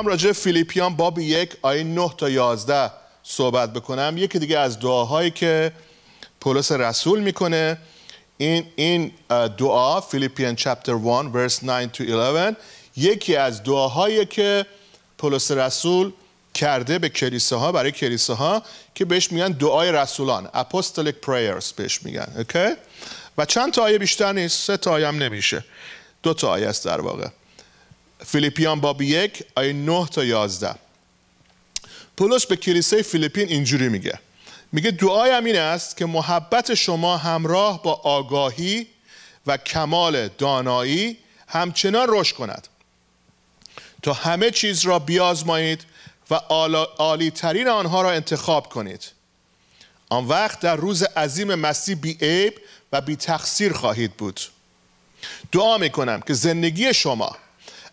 هم راجع فیلیپیان باب یک آیه 9 تا 11 صحبت بکنم یکی دیگه از دعاهایی که پولس رسول میکنه این این دعا فیلیپیان چپتر 1 ورس 9 تا 11 یکی از دعاهایی که پولس رسول کرده به کلیسه ها برای کلیسه ها که بهش میگن دعای رسولان apostolic prayers بهش میگن اوکی و چند تا آیه بیشتر نیست سه تا آیه نمیشه دو تا آیه است در واقع فیلیپیان باب یک آیه 9 تا 11 پولس به کلیسای فیلیپین اینجوری میگه میگه دعایم این است که محبت شما همراه با آگاهی و کمال دانایی همچنان رشد کند تا همه چیز را بیازمایید و عالی ترین آنها را انتخاب کنید آن وقت در روز عظیم مسیح بی و بی تقصیر خواهید بود دعا میکنم که زندگی شما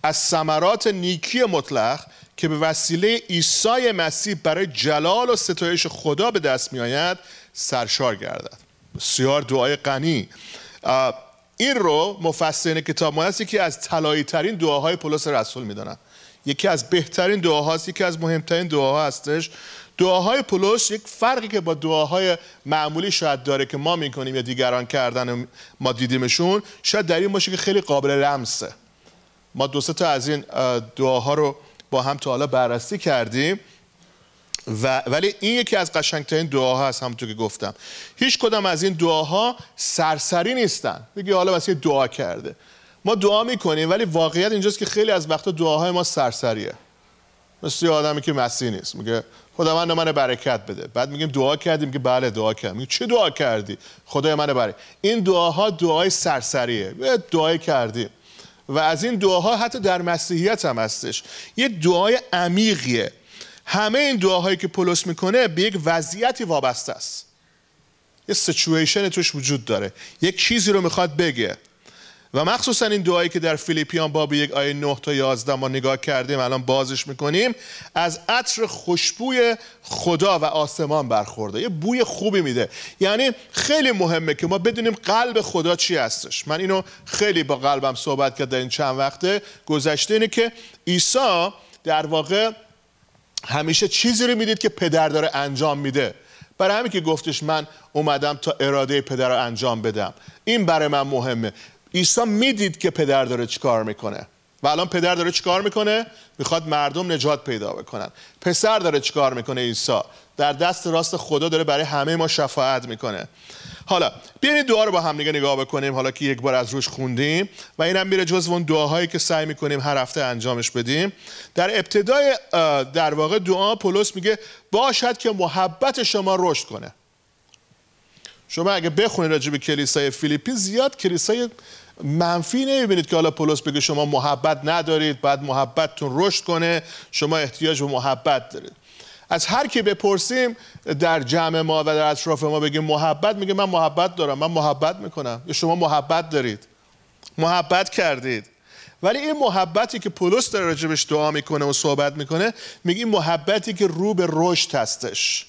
از ثمرات نیکی مطلق که به وسیله عیسی مسیح برای جلال و ستایش خدا به دست می آید سرشار گردد بسیار دعای غنی این رو مفسرین کتاب مقدس یکی از طلایی ترین دعاهای پولس رسول میدانند یکی از بهترین دعاهاست یکی از مهمترین دعاها هستش دعاهای پولس یک فرقی که با دعاهای معمولی شاید داره که ما میکنیم یا دیگران کردن ما دیدیمشون شاید در این باشه که خیلی قابل لمسه ما دو تا از این دعاها رو با هم تا حالا بررسی کردیم و ولی این یکی از قشنگترین دعاها هست همونطور که گفتم هیچ کدام از این دعاها سرسری نیستن دیگه حالا واسه دعا کرده ما دعا میکنیم ولی واقعیت اینجاست که خیلی از وقتا دعاهای ما سرسریه مثل یه آدمی که مسیح نیست میگه خدا من من برکت بده بعد میگیم دعا کردیم که بله دعا کردیم چه دعا کردی خدای من برکت این دعاها دعای سرسریه دعای کردیم و از این دعاها حتی در مسیحیت هم هستش یه دعای عمیقیه همه این دعاهایی که پولس میکنه به یک وضعیتی وابسته است یه سچویشن توش وجود داره یک چیزی رو میخواد بگه و مخصوصا این دعایی که در فیلیپیان باب یک آیه 9 تا 11 ما نگاه کردیم الان بازش میکنیم از عطر خوشبوی خدا و آسمان برخورده یه بوی خوبی میده یعنی خیلی مهمه که ما بدونیم قلب خدا چی هستش من اینو خیلی با قلبم صحبت کرد در این چند وقته گذشته اینه که عیسی در واقع همیشه چیزی رو میدید که پدر داره انجام میده برای همین که گفتش من اومدم تا اراده پدر رو انجام بدم این برای من مهمه عیسی میدید که پدر داره چیکار میکنه و الان پدر داره چیکار میکنه میخواد مردم نجات پیدا بکنن پسر داره چیکار میکنه عیسی در دست راست خدا داره برای همه ما شفاعت میکنه حالا بیاین دعا رو با هم دیگه نگاه بکنیم حالا که یک بار از روش خوندیم و اینم میره جزو اون دعاهایی که سعی میکنیم هر هفته انجامش بدیم در ابتدای در واقع دعا پولس میگه باشد که محبت شما رشد کنه شما اگه بخونید راجع به کلیسای فیلیپی زیاد کلیسای منفی نمیبینید که حالا پولس بگه شما محبت ندارید بعد محبتتون رشد کنه شما احتیاج به محبت دارید از هر کی بپرسیم در جمع ما و در اطراف ما بگیم محبت میگه من محبت دارم من محبت میکنم یا شما محبت دارید محبت کردید ولی این محبتی که پولس در راجبش دعا میکنه و صحبت میکنه میگه محبتی که رو به رشد هستش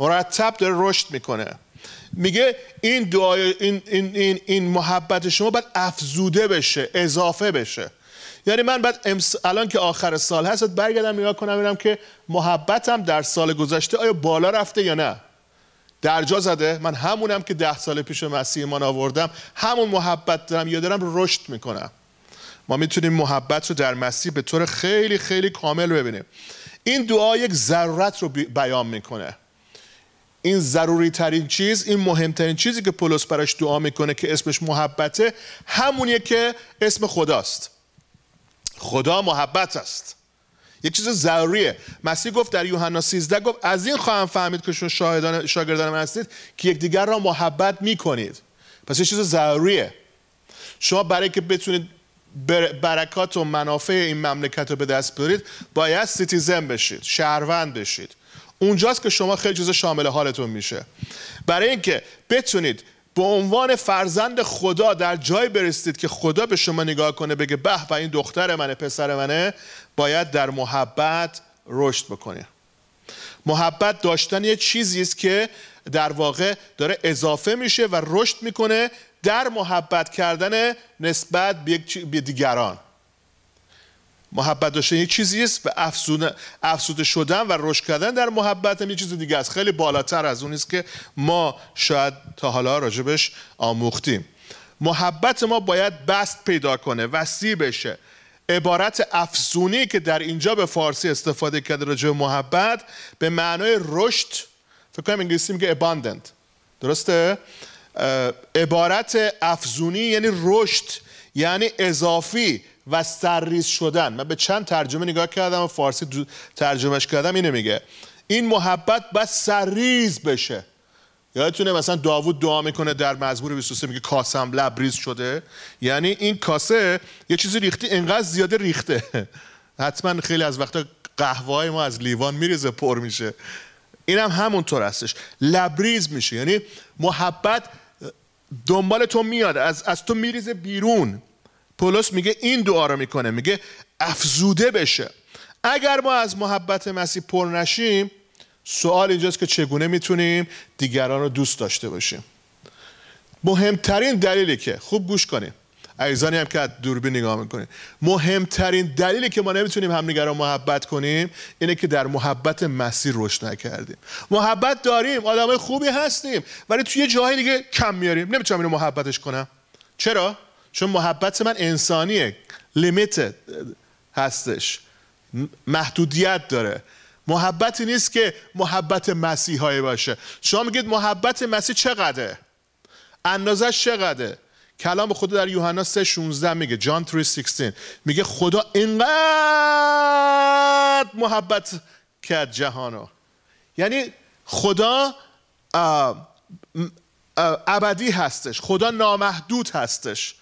مرتب داره رشد میکنه میگه این دعای این, این, این, این محبت شما باید افزوده بشه اضافه بشه یعنی من بعد الان که آخر سال هست برگردم نگاه کنم ببینم که محبتم در سال گذشته آیا بالا رفته یا نه درجا زده من همونم که ده سال پیش مسیح من آوردم همون محبت دارم یا دارم رشد میکنم ما میتونیم محبت رو در مسیح به طور خیلی خیلی کامل ببینیم این دعا یک ضرورت رو بیان میکنه این ضروری ترین چیز این مهمترین چیزی که پولس براش دعا میکنه که اسمش محبته همونیه که اسم خداست خدا محبت است یک چیز ضروریه مسیح گفت در یوحنا 13 گفت از این خواهم فهمید که شما شاهدان شاگردان من هستید که یکدیگر را محبت میکنید پس یه چیز ضروریه شما برای که بتونید برکات و منافع این مملکت رو به دست بیارید باید سیتیزن بشید شهروند بشید اونجاست که شما خیلی جز شامل حالتون میشه برای اینکه بتونید به عنوان فرزند خدا در جای برستید که خدا به شما نگاه کنه بگه به و این دختر منه پسر منه باید در محبت رشد بکنه محبت داشتن یه چیزی است که در واقع داره اضافه میشه و رشد میکنه در محبت کردن نسبت به دیگران محبت داشتن یک چیزی است و افزوده شدن و رشد کردن در محبت هم یک چیز دیگه است خیلی بالاتر از اون است که ما شاید تا حالا راجبش آموختیم محبت ما باید بست پیدا کنه وسیع بشه عبارت افزونی که در اینجا به فارسی استفاده کرده راجع محبت به معنای رشد فکر کنم انگلیسی میگه abundant درسته عبارت افزونی یعنی رشد یعنی اضافی و سرریز شدن من به چند ترجمه نگاه کردم و فارسی ترجمهش کردم اینه میگه این محبت بس سرریز بشه یادتونه مثلا داوود دعا میکنه در مزبور 23 میگه کاسم لبریز شده یعنی این کاسه یه چیزی ریختی انقدر زیاده ریخته حتما خیلی از وقتا قهوه های ما از لیوان میریزه پر میشه این هم همونطور هستش لبریز میشه یعنی محبت دنبال تو میاد از, از تو میریزه بیرون پولس میگه این دعا رو میکنه میگه افزوده بشه اگر ما از محبت مسیح پر نشیم سوال اینجاست که چگونه میتونیم دیگران رو دوست داشته باشیم مهمترین دلیلی که خوب گوش کنیم عیزانی هم که از دوربین نگاه میکنید مهمترین دلیلی که ما نمیتونیم هم رو محبت کنیم اینه که در محبت مسیر رشد نکردیم محبت داریم آدمای خوبی هستیم ولی توی یه جاهای دیگه کم میاریم نمیتونم اینو محبتش کنم چرا چون محبت من انسانیه لیمیت هستش محدودیت داره محبتی نیست که محبت مسیحایی باشه شما میگید محبت مسیح چقدره اندازش چقدره کلام خدا در یوحنا 3:16 میگه جان 3:16 میگه خدا اینقدر محبت کرد جهانو یعنی خدا ابدی هستش خدا نامحدود هستش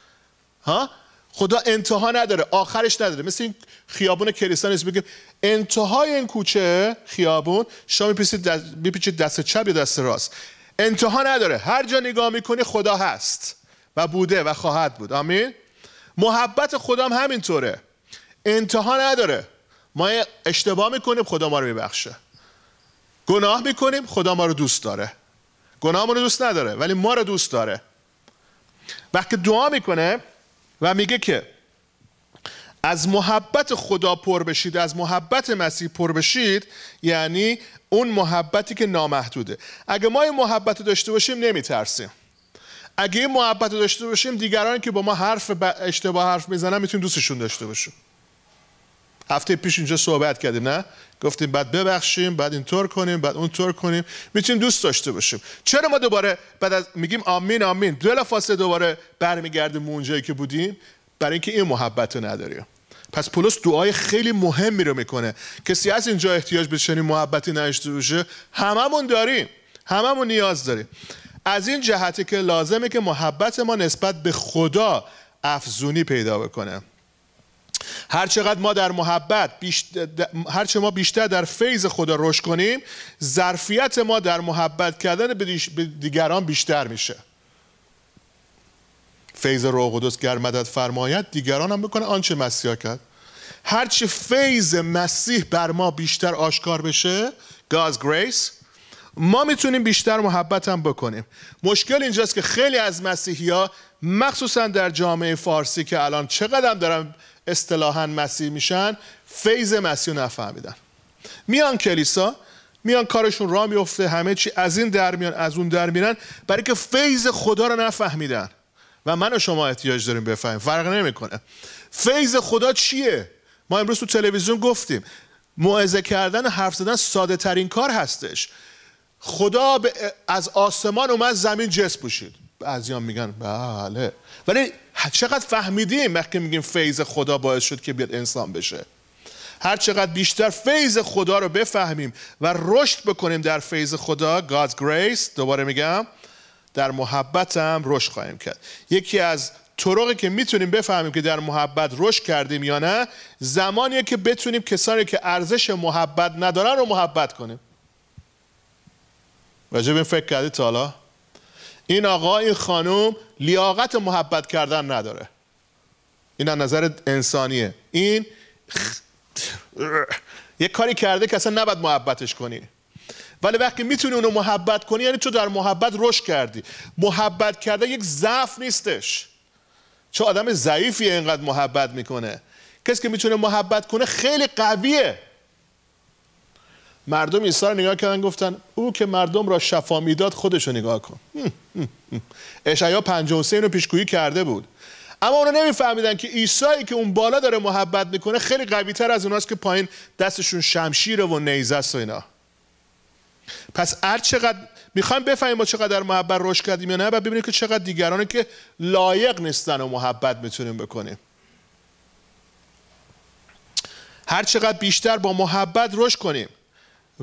ها خدا انتها نداره آخرش نداره مثل این خیابون کلیسا نیست میگه انتهای این کوچه خیابون شما میپیچید دست, می دست چپ یا دست راست انتها نداره هر جا نگاه میکنی خدا هست و بوده و خواهد بود آمین محبت خدا هم همینطوره انتها نداره ما اشتباه میکنیم خدا ما رو میبخشه گناه میکنیم خدا ما رو دوست داره گناه ما رو دوست نداره ولی ما رو دوست داره وقتی دعا میکنه و میگه که از محبت خدا پر بشید از محبت مسیح پر بشید یعنی اون محبتی که نامحدوده اگه ما این محبت رو داشته باشیم نمیترسیم اگه این محبت داشته باشیم دیگران که با ما حرف اشتباه حرف میزنن میتونیم دوستشون داشته باشیم هفته پیش اینجا صحبت کردیم نه گفتیم بعد ببخشیم بعد اینطور کنیم بعد اونطور کنیم میتونیم دوست داشته باشیم چرا ما دوباره بعد از میگیم آمین آمین دو فاصله دوباره برمیگردیم اونجایی که بودیم برای اینکه این محبت رو نداریم پس پولس دعای خیلی مهمی رو میکنه کسی از اینجا احتیاج به چنین محبتی نداشته باشه هممون داریم هممون نیاز داریم از این جهته که لازمه که محبت ما نسبت به خدا افزونی پیدا بکنه هر چقدر ما در محبت هر چه ما بیشتر در فیض خدا رشد کنیم ظرفیت ما در محبت کردن به دیگران بیشتر میشه فیض روح قدس گر مدد فرماید دیگران هم بکنه آنچه مسیح کرد هرچه فیض مسیح بر ما بیشتر آشکار بشه God's grace ما میتونیم بیشتر محبت هم بکنیم مشکل اینجاست که خیلی از مسیحی ها مخصوصا در جامعه فارسی که الان چقدر دارن اصطلاحا مسیح میشن فیض مسیح نفهمیدن میان کلیسا میان کارشون را میفته همه چی از این در میان از اون در میرن برای که فیض خدا رو نفهمیدن و من و شما احتیاج داریم بفهمیم فرق نمیکنه فیض خدا چیه ما امروز تو تلویزیون گفتیم موعظه کردن حرف زدن ساده ترین کار هستش خدا از آسمان اومد زمین جس پوشید بعضیان میگن بله ولی چقدر فهمیدیم وقتی میگیم فیض خدا باعث شد که بیاد انسان بشه هر چقدر بیشتر فیض خدا رو بفهمیم و رشد بکنیم در فیض خدا God's grace دوباره میگم در محبت هم رشد خواهیم کرد یکی از طرقی که میتونیم بفهمیم که در محبت رشد کردیم یا نه زمانیه که بتونیم کسانی که ارزش محبت ندارن رو محبت کنیم و این فکر کردی تا این آقا این خانم لیاقت محبت کردن نداره این از نظر انسانیه این یه کاری کرده که اصلا نباید محبتش کنی ولی وقتی میتونی اونو محبت کنی یعنی تو در محبت رشد کردی محبت کرده یک ضعف نیستش چه آدم ضعیفی اینقدر محبت میکنه کسی که میتونه محبت کنه خیلی قویه مردم عیسی رو نگاه کردن گفتن او که مردم را شفا میداد خودش رو نگاه کن اشعیا 53 رو پیشگویی کرده بود اما اونا نمیفهمیدن که عیسی که اون بالا داره محبت میکنه خیلی قوی تر از اوناست که پایین دستشون شمشیره و نیزه است و اینا پس هر چقدر میخوایم بفهمیم ما چقدر محبت رشد کردیم یا نه بعد ببینیم که چقدر دیگرانه که لایق نیستن و محبت میتونیم بکنیم هر چقدر بیشتر با محبت رشد کنیم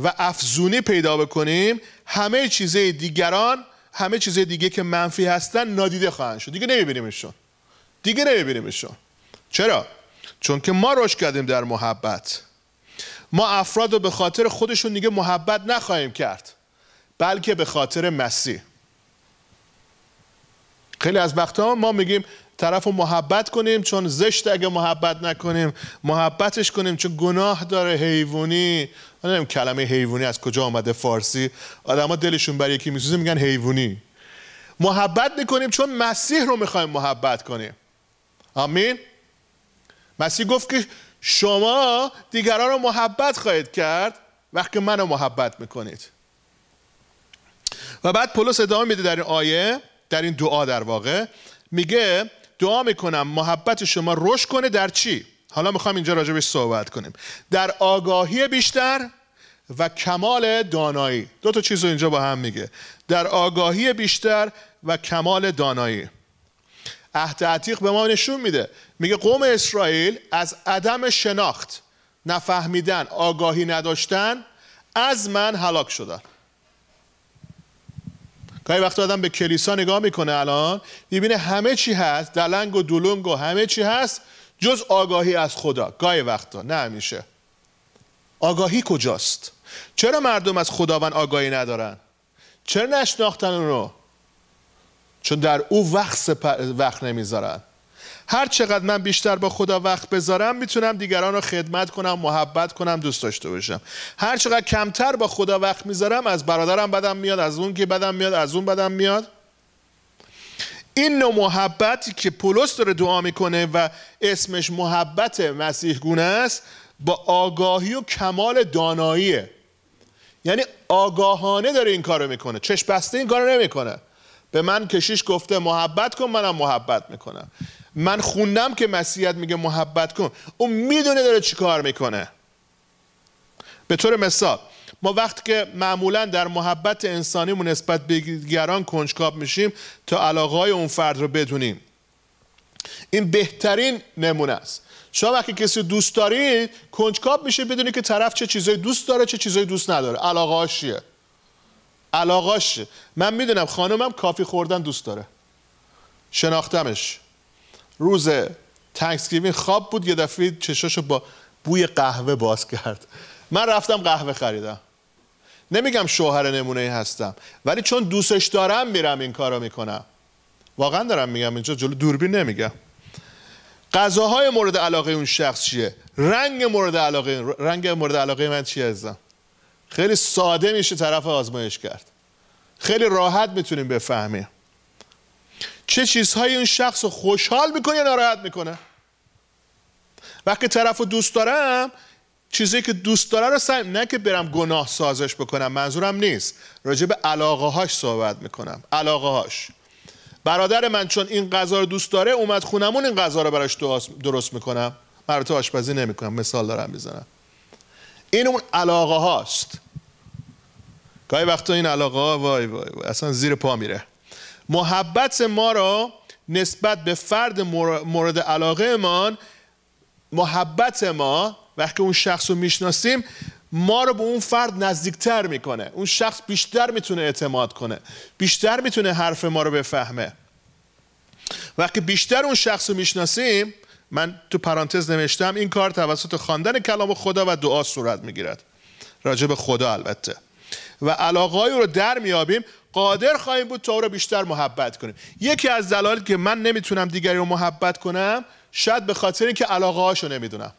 و افزونی پیدا بکنیم همه چیزهای دیگران همه چیزهای دیگه که منفی هستن نادیده خواهند شد دیگه نمیبینیمشون دیگه نمیبینیمشون چرا چون که ما روش کردیم در محبت ما افراد رو به خاطر خودشون دیگه محبت نخواهیم کرد بلکه به خاطر مسیح خیلی از وقتها ما میگیم طرف رو محبت کنیم چون زشت اگه محبت نکنیم محبتش کنیم چون گناه داره حیوانی من نمیم کلمه حیوانی از کجا آمده فارسی آدما دلشون بر یکی میسوزه میگن حیوانی محبت میکنیم چون مسیح رو میخوایم محبت کنیم آمین مسیح گفت که شما دیگران رو محبت خواهید کرد وقتی منو محبت میکنید و بعد پولس ادامه میده در این آیه در این دعا در واقع میگه دعا میکنم محبت شما رشد کنه در چی حالا میخوام اینجا راجبش صحبت کنیم در آگاهی بیشتر و کمال دانایی دو تا چیز رو اینجا با هم میگه در آگاهی بیشتر و کمال دانایی عهد عتیق به ما نشون میده میگه قوم اسرائیل از عدم شناخت نفهمیدن آگاهی نداشتن از من هلاک شدن گاهی وقت آدم به کلیسا نگاه میکنه الان میبینه همه چی هست دلنگ و دولنگ و همه چی هست جز آگاهی از خدا گاهی وقتا نه همیشه آگاهی کجاست چرا مردم از خداوند آگاهی ندارن چرا نشناختن اون رو چون در او وقت, وقت نمیذارن هر چقدر من بیشتر با خدا وقت بذارم میتونم دیگران رو خدمت کنم محبت کنم دوست داشته باشم هر چقدر کمتر با خدا وقت میذارم از برادرم بدم میاد از اون که بدم میاد از اون بدم میاد این نوع محبتی که پولس داره دعا میکنه و اسمش محبت مسیح گونه است با آگاهی و کمال داناییه یعنی آگاهانه داره این کارو میکنه چشم بسته این کارو نمیکنه به من کشیش گفته محبت کن منم محبت میکنم من خوندم که مسیحیت میگه محبت کن او میدونه داره چی کار میکنه به طور مثال ما وقتی که معمولا در محبت انسانیمون نسبت به دیگران کنجکاو میشیم تا علاقه های اون فرد رو بدونیم این بهترین نمونه است شما وقتی کسی دوست دارید کنجکاو میشه بدونی که طرف چه چیزایی دوست داره چه چیزایی دوست نداره علاقه من میدونم خانمم کافی خوردن دوست داره شناختمش روز تکسکیوین خواب بود یه دفعه چشاشو با بوی قهوه باز کرد من رفتم قهوه خریدم نمیگم شوهر نمونه هستم ولی چون دوستش دارم میرم این کارو میکنم واقعا دارم میگم اینجا جلو دوربین نمیگم غذاهای مورد علاقه اون شخص چیه رنگ مورد علاقه رنگ مورد علاقه من چیه ازم؟ خیلی ساده میشه طرف آزمایش کرد خیلی راحت میتونیم بفهمیم چه چیزهایی اون شخص رو خوشحال میکنه یا ناراحت میکنه وقتی طرف رو دوست دارم چیزی که دوست داره رو سعی نه که برم گناه سازش بکنم منظورم نیست راجع به علاقه هاش صحبت میکنم علاقه هاش برادر من چون این غذا رو دوست داره اومد خونمون این غذا رو براش درست میکنم من تو آشپزی نمیکنم مثال دارم میزنم این اون علاقه هاست گاهی وقتا این علاقه ها وای وای, وای. اصلا زیر پا میره محبت ما را نسبت به فرد مورد علاقه ما محبت ما وقتی اون شخص رو میشناسیم ما رو به اون فرد نزدیکتر میکنه اون شخص بیشتر میتونه اعتماد کنه بیشتر میتونه حرف ما رو بفهمه وقتی بیشتر اون شخص رو میشناسیم من تو پرانتز نوشتم این کار توسط خواندن کلام خدا و دعا صورت میگیرد راجب خدا البته و علاقه رو در میابیم قادر خواهیم بود تا او بیشتر محبت کنیم یکی از دلایل که من نمیتونم دیگری رو محبت کنم شاید به خاطر که علاقه هاشو نمیدونم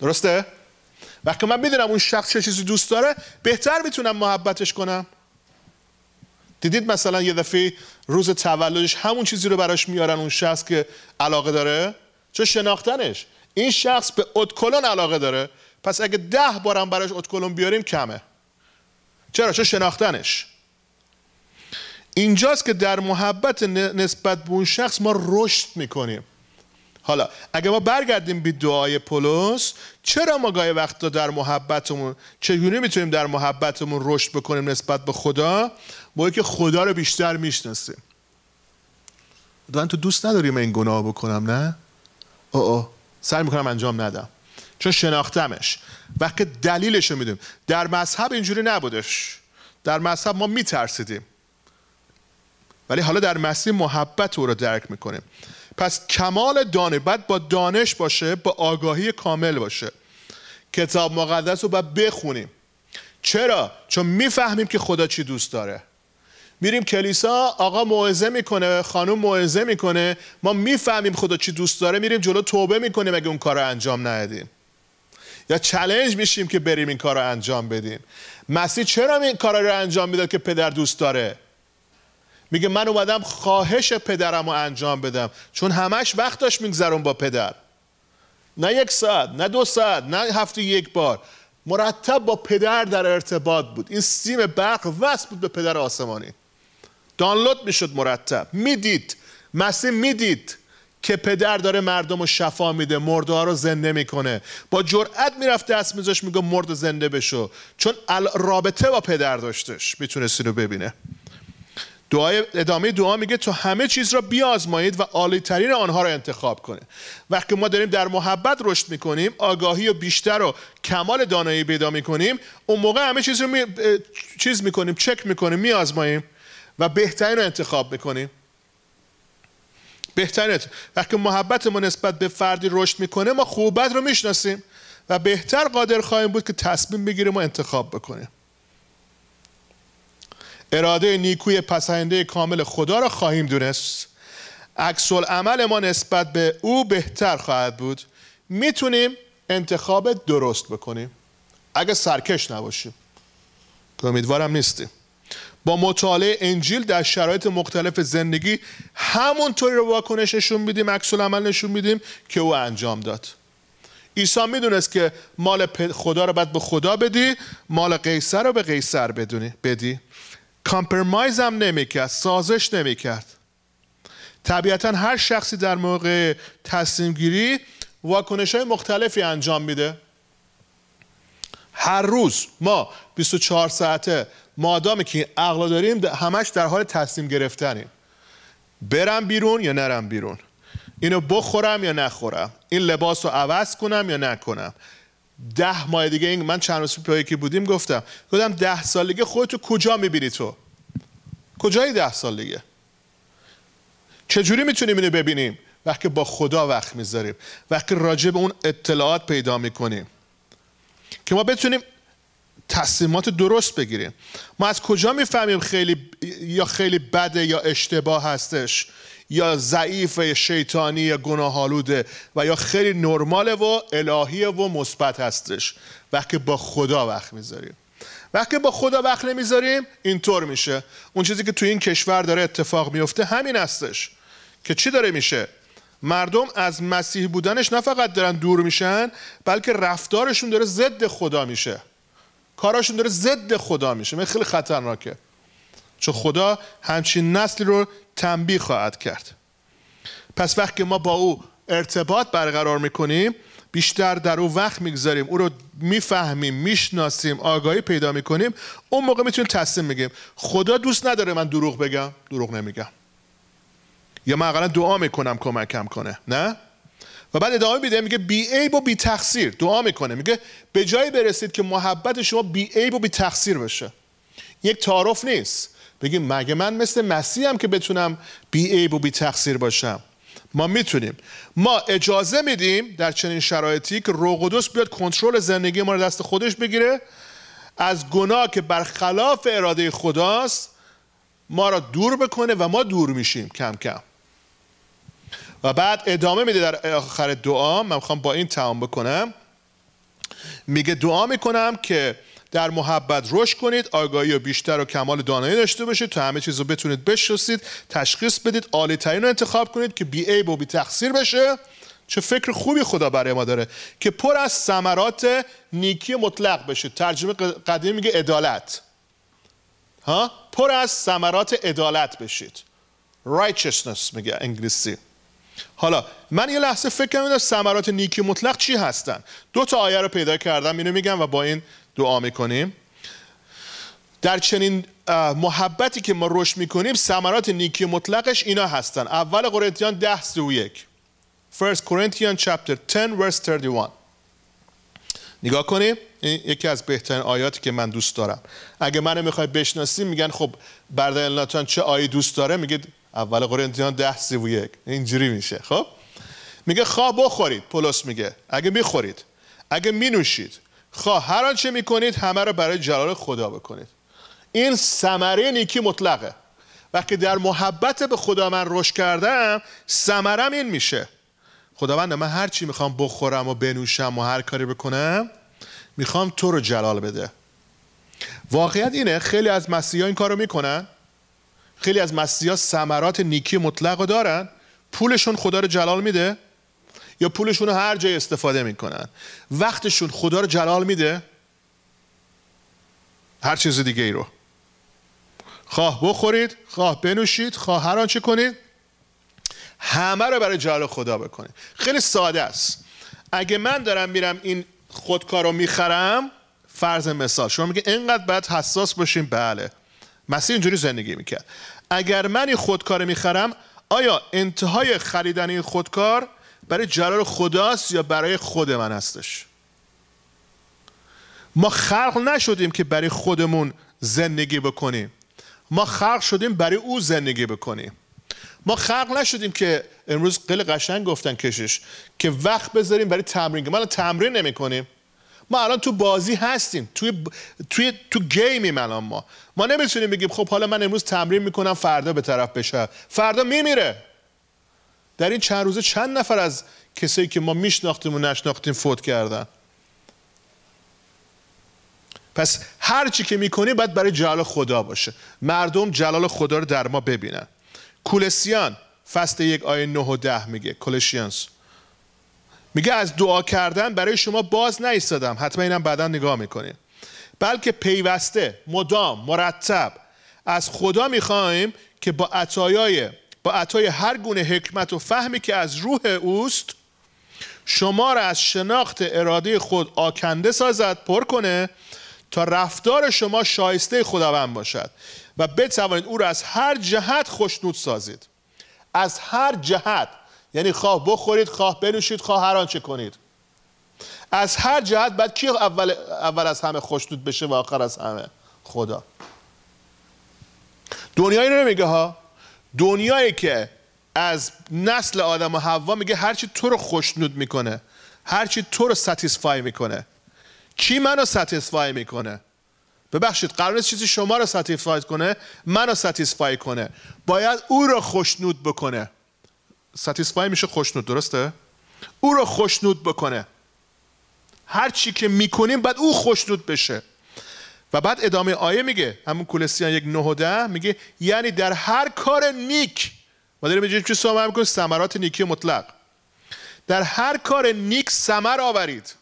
درسته وقتی من میدونم اون شخص چه چیزی دوست داره بهتر میتونم محبتش کنم دیدید مثلا یه دفعه روز تولدش همون چیزی رو براش میارن اون شخص که علاقه داره چه شناختنش این شخص به ادکلون علاقه داره پس اگه ده بارم براش ادکلون بیاریم کمه چرا چون شناختنش اینجاست که در محبت نسبت به اون شخص ما رشد میکنیم حالا اگه ما برگردیم به دعای پولس چرا ما گاهی وقتا در محبتمون چگونه میتونیم در محبتمون رشد بکنیم نسبت به خدا با که خدا رو بیشتر میشناسیم من تو دوست نداریم این گناه بکنم نه؟ اوه او. سعی میکنم انجام ندم چون شناختمش وقتی دلیلش رو میدونیم در مذهب اینجوری نبودش در مذهب ما میترسیدیم ولی حالا در مسیح محبت او رو درک میکنیم پس کمال دانه باید با دانش باشه با آگاهی کامل باشه کتاب مقدس رو باید بخونیم چرا؟ چون میفهمیم که خدا چی دوست داره میریم کلیسا آقا موعظه میکنه خانم موعظه میکنه ما میفهمیم خدا چی دوست داره میریم جلو توبه میکنیم اگه اون کار رو انجام ندیم یا چلنج میشیم که بریم این کار رو انجام بدیم مسیح چرا این کار رو انجام میداد که پدر دوست داره میگه من اومدم خواهش پدرم رو انجام بدم چون همش وقت داشت میگذرون با پدر نه یک ساعت نه دو ساعت نه هفته یک بار مرتب با پدر در ارتباط بود این سیم برق وصل بود به پدر آسمانی دانلود میشد مرتب میدید مسیح میدید که پدر داره مردم رو شفا میده مردها رو زنده میکنه با جرأت میرفت دست میذاش میگه مرد زنده بشو چون رابطه با پدر داشتش میتونستی رو ببینه دعای ادامه دعا میگه تو همه چیز را بیازمایید و عالی ترین آنها را انتخاب کنه وقتی ما داریم در محبت رشد میکنیم آگاهی و بیشتر و کمال دانایی پیدا میکنیم اون موقع همه چیز رو چیز میکنیم چک میکنیم میازماییم و بهترین رو انتخاب میکنیم بهتره وقتی محبت ما نسبت به فردی رشد میکنه ما خوبت رو میشناسیم و بهتر قادر خواهیم بود که تصمیم بگیریم و انتخاب بکنیم اراده نیکوی پسنده کامل خدا را خواهیم دونست عکس عمل ما نسبت به او بهتر خواهد بود میتونیم انتخاب درست بکنیم اگه سرکش نباشیم که امیدوارم نیستیم با مطالعه انجیل در شرایط مختلف زندگی همونطوری رو واکنش نشون میدیم عکس عمل نشون میدیم که او انجام داد عیسی میدونست که مال خدا رو باید به خدا بدی مال قیصر رو به قیصر بدونی بدی کامپرمایز هم نمیکرد سازش نمیکرد طبیعتا هر شخصی در موقع تصمیمگیری گیری واکنش های مختلفی انجام میده هر روز ما 24 ساعته مادامی که عقل داریم همش در حال تصمیم گرفتنیم برم بیرون یا نرم بیرون اینو بخورم یا نخورم این لباس رو عوض کنم یا نکنم ده ماه دیگه این من چند روز که بودیم گفتم گفتم ده سالگی خودتو کجا میبینی تو کجای ده سالگی چجوری میتونیم اینو ببینیم وقتی با خدا وقت میذاریم وقتی راجع به اون اطلاعات پیدا میکنیم که ما بتونیم تصمیمات درست بگیریم ما از کجا میفهمیم خیلی یا خیلی بده یا اشتباه هستش یا ضعیف یا شیطانی یا گناهالوده و یا خیلی نرماله و الهیه و مثبت هستش وقتی با خدا وقت میذاریم وقتی با خدا وقت نمیذاریم اینطور میشه اون چیزی که تو این کشور داره اتفاق میفته همین هستش که چی داره میشه مردم از مسیح بودنش نه فقط دارن دور میشن بلکه رفتارشون داره ضد خدا میشه کاراشون داره ضد خدا میشه خیلی خطرناکه چون خدا همچین نسلی رو تنبیه خواهد کرد پس وقتی ما با او ارتباط برقرار میکنیم بیشتر در او وقت میگذاریم او رو میفهمیم میشناسیم آگاهی پیدا میکنیم اون موقع میتونیم تصمیم میگیم خدا دوست نداره من دروغ بگم دروغ نمیگم یا من اقلا دعا میکنم کمکم کنه نه و بعد ادامه میده میگه بی عیب و بی دعا میکنه میگه به جایی برسید که محبت شما بی عیب و بی تقصیر بشه یک تعارف نیست بگیم مگه من مثل مسیحم که بتونم بی عیب و بی تقصیر باشم ما میتونیم ما اجازه میدیم در چنین شرایطی که روح بیاد کنترل زندگی ما رو دست خودش بگیره از گناه که برخلاف اراده خداست ما را دور بکنه و ما دور میشیم کم کم و بعد ادامه میده در آخر دعا من میخوام با این تمام بکنم میگه دعا میکنم که در محبت رشد کنید آگاهی و بیشتر و کمال دانایی داشته باشید تا همه چیز رو بتونید بشناسید تشخیص بدید عالی ترین رو انتخاب کنید که بی عیب و بی تقصیر بشه چه فکر خوبی خدا برای ما داره که پر از ثمرات نیکی مطلق بشه ترجمه قدیم میگه عدالت ها پر از ثمرات عدالت بشید righteousness میگه انگلیسی حالا من یه لحظه فکر کنم ثمرات نیکی مطلق چی هستن دو تا آیه رو پیدا کردم اینو میگم و با این دعا میکنیم در چنین محبتی که ما رشد میکنیم ثمرات نیکی مطلقش اینا هستن اول قرنتیان 10 31 1 Corinthians chapter 10 verse 31 نگاه کنیم این یکی از بهترین آیاتی که من دوست دارم اگه منو میخوای بشناسیم میگن خب برادر الناتان چه آیه دوست داره میگه اول قرنتیان و یک اینجوری میشه خب میگه خواه بخورید پولس میگه اگه میخورید اگه مینوشید خواه هر آنچه میکنید همه رو برای جلال خدا بکنید این ثمره نیکی مطلقه وقتی در محبت به خدا من رشد کردم ثمرم این میشه خداوند من هر چی میخوام بخورم و بنوشم و هر کاری بکنم میخوام تو رو جلال بده واقعیت اینه خیلی از مسیحا این کارو میکنن خیلی از مسیحا ثمرات نیکی مطلق دارن پولشون خدا رو جلال میده یا پولشون رو هر جای استفاده میکنن وقتشون خدا رو جلال میده هر چیز دیگه ای رو خواه بخورید خواه بنوشید خواه هر آنچه کنید همه رو برای جلال خدا بکنید خیلی ساده است اگه من دارم میرم این خودکار رو میخرم فرض مثال شما میگه اینقدر باید حساس باشیم بله مسیح اینجوری زندگی میکرد اگر من این خودکار میخرم آیا انتهای خریدن این خودکار برای جلال خداست یا برای خود من هستش ما خلق نشدیم که برای خودمون زندگی بکنیم ما خلق شدیم برای او زندگی بکنیم ما خلق نشدیم که امروز قل قشنگ گفتن کشش که وقت بذاریم برای تمرین ما تمرین نمی کنیم ما الان تو بازی هستیم توی ب... توی تو گیمیم الان ما ما نمیتونیم بگیم خب حالا من امروز تمرین میکنم فردا به طرف بشه فردا میمیره در این چند روزه چند نفر از کسایی که ما میشناختیم و نشناختیم فوت کردن پس هر چی که میکنی باید برای جلال خدا باشه مردم جلال خدا رو در ما ببینن کولسیان فصل یک آیه 9 و 10 میگه کولسیانس میگه از دعا کردن برای شما باز نیستادم حتما اینم بعدا نگاه میکنید بلکه پیوسته مدام مرتب از خدا میخواهیم که با عطایای با عطای هر گونه حکمت و فهمی که از روح اوست شما را از شناخت اراده خود آکنده سازد پر کنه تا رفتار شما شایسته خداوند باشد و بتوانید او را از هر جهت خوشنود سازید از هر جهت یعنی خواه بخورید خواه بنوشید خواه هر آنچه کنید از هر جهت بعد کی اول, اول از همه خوشدود بشه و آخر از همه خدا دنیایی رو نمیگه ها دنیایی که از نسل آدم و حوا میگه هرچی تو رو خوشنود میکنه هرچی تو رو ستیسفای میکنه چی منو ستیسفای میکنه ببخشید قرار نیست چیزی شما رو ستیسفای کنه منو ستیسفای کنه باید او رو خوشنود بکنه ستیسفای میشه خوشنود درسته او رو خوشنود بکنه هر چی که میکنیم بعد او خوشنود بشه و بعد ادامه آیه میگه همون کولسیان یک نه و میگه یعنی در هر کار نیک ما داریم اینجا چی سامر میکنیم ثمرات نیکی مطلق در هر کار نیک سمر آورید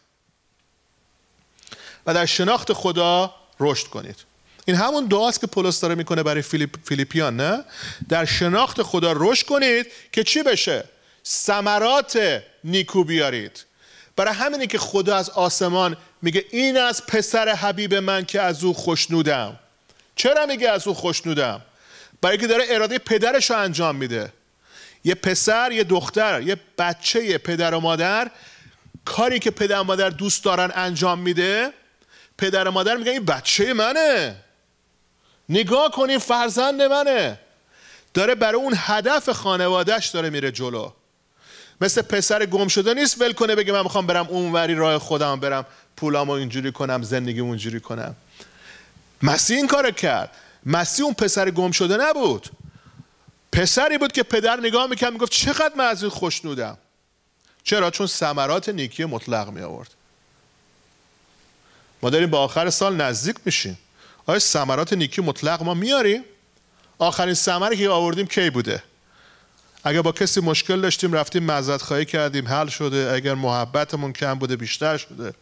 و در شناخت خدا رشد کنید این همون دعاست که پولس داره میکنه برای فیلیپ، فیلیپیان نه در شناخت خدا رشد کنید که چی بشه ثمرات نیکو بیارید برای همینه که خدا از آسمان میگه این از پسر حبیب من که از او خوشنودم چرا میگه از او خوشنودم برای که داره اراده پدرش رو انجام میده یه پسر یه دختر یه بچه یه پدر و مادر کاری که پدر و مادر دوست دارن انجام میده پدر و مادر میگن این بچه منه نگاه کنین فرزند منه داره برای اون هدف خانوادهش داره میره جلو مثل پسر گم شده نیست ول کنه بگه من میخوام برم اونوری راه خودم برم پولامو اینجوری کنم زندگی اونجوری کنم مسیح این کار کرد مسیح اون پسر گم شده نبود پسری بود که پدر نگاه میکرد میگفت چقدر من از این خوشنودم چرا چون ثمرات نیکی مطلق می آورد ما داریم به آخر سال نزدیک میشیم آیا ثمرات نیکی مطلق ما میاریم آخرین سمری که آوردیم کی بوده اگر با کسی مشکل داشتیم رفتیم معذرت خواهی کردیم حل شده اگر محبتمون کم بوده بیشتر شده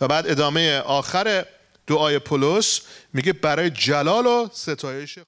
و بعد ادامه آخر دعای پولس میگه برای جلال و ستایش